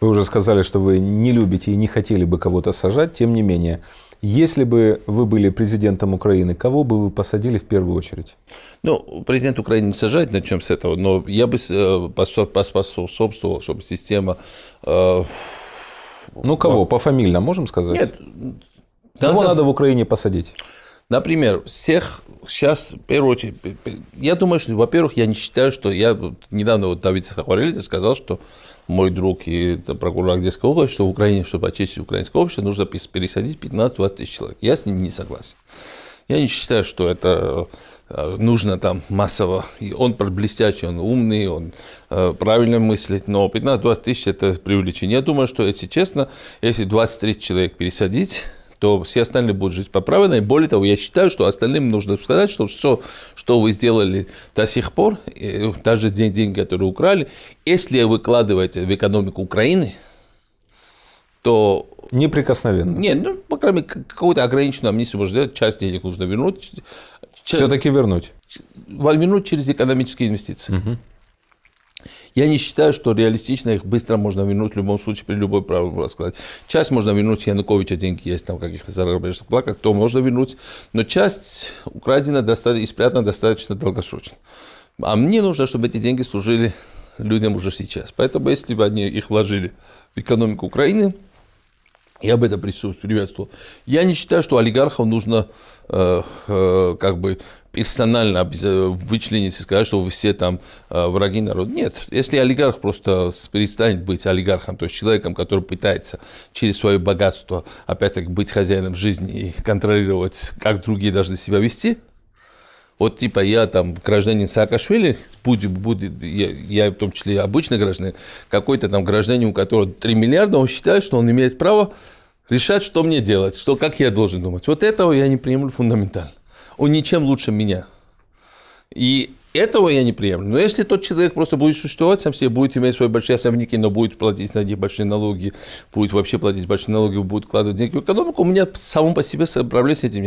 Вы уже сказали, что вы не любите и не хотели бы кого-то сажать. Тем не менее, если бы вы были президентом Украины, кого бы вы посадили в первую очередь? Ну, президент Украины не сажает, начнем с этого, но я бы э, поспособствовал, чтобы система... Э, ну, кого? Ну, По фамильно можем сказать? Нет. Кого надо, надо в Украине посадить? Например, всех сейчас, в первую очередь, я думаю, что, во-первых, я не считаю, что я недавно вот Давид Сахварелидзе сказал, что мой друг и прокурор Одесской области, что в Украине, чтобы очистить украинское общество, нужно пересадить 15-20 тысяч человек. Я с ним не согласен. Я не считаю, что это э, нужно там массово. Он блестящий, он умный, он э, правильно мыслит, но 15-20 тысяч – это преувеличение. Я думаю, что, если честно, если 20-30 человек пересадить, то все остальные будут жить по правилам, и Более того, я считаю, что остальным нужно сказать, что все, что вы сделали до сих пор, даже э, день деньги, которые украли, если выкладываете в экономику Украины, то неприкосновенно. Нет, ну, по крайней мере, какую-то ограниченную амнистию можно сделать, часть денег нужно вернуть. Все-таки вернуть. Вернуть через экономические инвестиции. Угу. Я не считаю, что реалистично их быстро можно вернуть в любом случае, при любой правиле было сказать. Часть можно вернуть, Януковича деньги есть там каких-то зарубежных плаках, то можно вернуть, но часть украдена достаточно, и спрятана достаточно долгосрочно. А мне нужно, чтобы эти деньги служили людям уже сейчас. Поэтому, если бы они их вложили в экономику Украины, я об этом приветствовал. Я не считаю, что олигархов нужно э, э, как бы персонально вычленить и сказать, что вы все там э, враги народа. Нет, если олигарх просто перестанет быть олигархом, то есть человеком, который пытается через свое богатство опять-таки быть хозяином жизни и контролировать, как другие должны себя вести – вот типа я там гражданин Саакашвили, будет, будет я, я в том числе обычный гражданин, какой-то там гражданин, у которого 3 миллиарда, он считает, что он имеет право решать, что мне делать, что, как я должен думать. Вот этого я не приемлю фундаментально. Он ничем лучше меня. И этого я не приемлю. Но если тот человек просто будет существовать сам себе, будет иметь свои большие особняки, но будет платить на них большие налоги, будет вообще платить большие налоги, будет вкладывать деньги в экономику, у меня самому по себе проблем с этим нет.